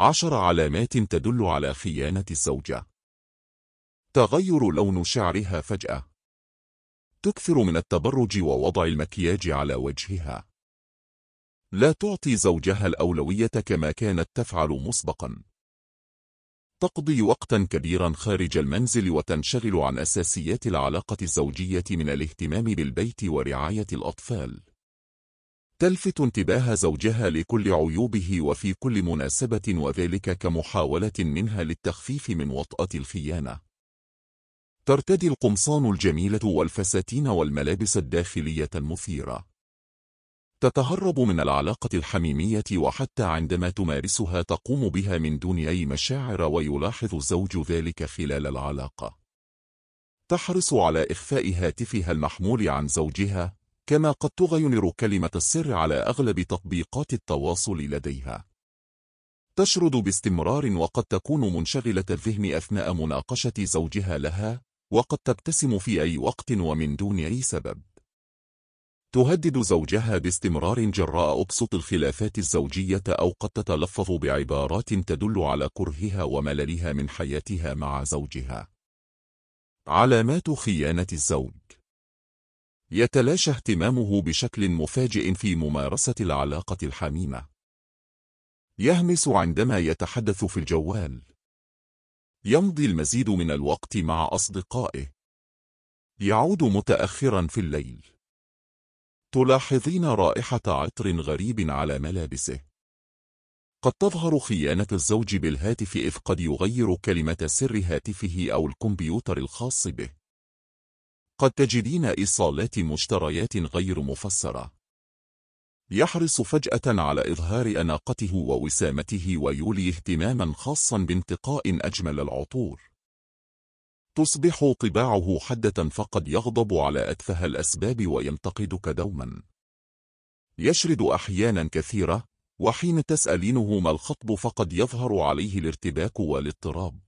عشر علامات تدل على خيانة الزوجة تغير لون شعرها فجأة تكثر من التبرج ووضع المكياج على وجهها لا تعطي زوجها الأولوية كما كانت تفعل مسبقا تقضي وقتا كبيرا خارج المنزل وتنشغل عن أساسيات العلاقة الزوجية من الاهتمام بالبيت ورعاية الأطفال تلفت انتباه زوجها لكل عيوبه وفي كل مناسبة وذلك كمحاولة منها للتخفيف من وطأة الخيانة ترتدي القمصان الجميلة والفساتين والملابس الداخلية المثيرة تتهرب من العلاقة الحميمية وحتى عندما تمارسها تقوم بها من دون أي مشاعر ويلاحظ الزوج ذلك خلال العلاقة تحرص على إخفاء هاتفها المحمول عن زوجها كما قد تغير كلمة السر على أغلب تطبيقات التواصل لديها تشرد باستمرار وقد تكون منشغلة الفهم أثناء مناقشة زوجها لها وقد تبتسم في أي وقت ومن دون أي سبب تهدد زوجها باستمرار جراء أبسط الخلافات الزوجية أو قد تتلفظ بعبارات تدل على كرهها ومللها من حياتها مع زوجها علامات خيانة الزوج يتلاشى اهتمامه بشكل مفاجئ في ممارسة العلاقة الحميمة. يهمس عندما يتحدث في الجوال. يمضي المزيد من الوقت مع أصدقائه. يعود متأخرا في الليل. تلاحظين رائحة عطر غريب على ملابسه. قد تظهر خيانة الزوج بالهاتف إذ قد يغير كلمة سر هاتفه أو الكمبيوتر الخاص به. قد تجدين إيصالات مشتريات غير مفسرة يحرص فجأة على إظهار أناقته ووسامته ويولي اهتماما خاصا بانتقاء أجمل العطور تصبح طباعه حدة فقد يغضب على أتفه الأسباب وينتقدك دوما يشرد أحيانا كثيرة وحين تسألينه ما الخطب فقد يظهر عليه الارتباك والاضطراب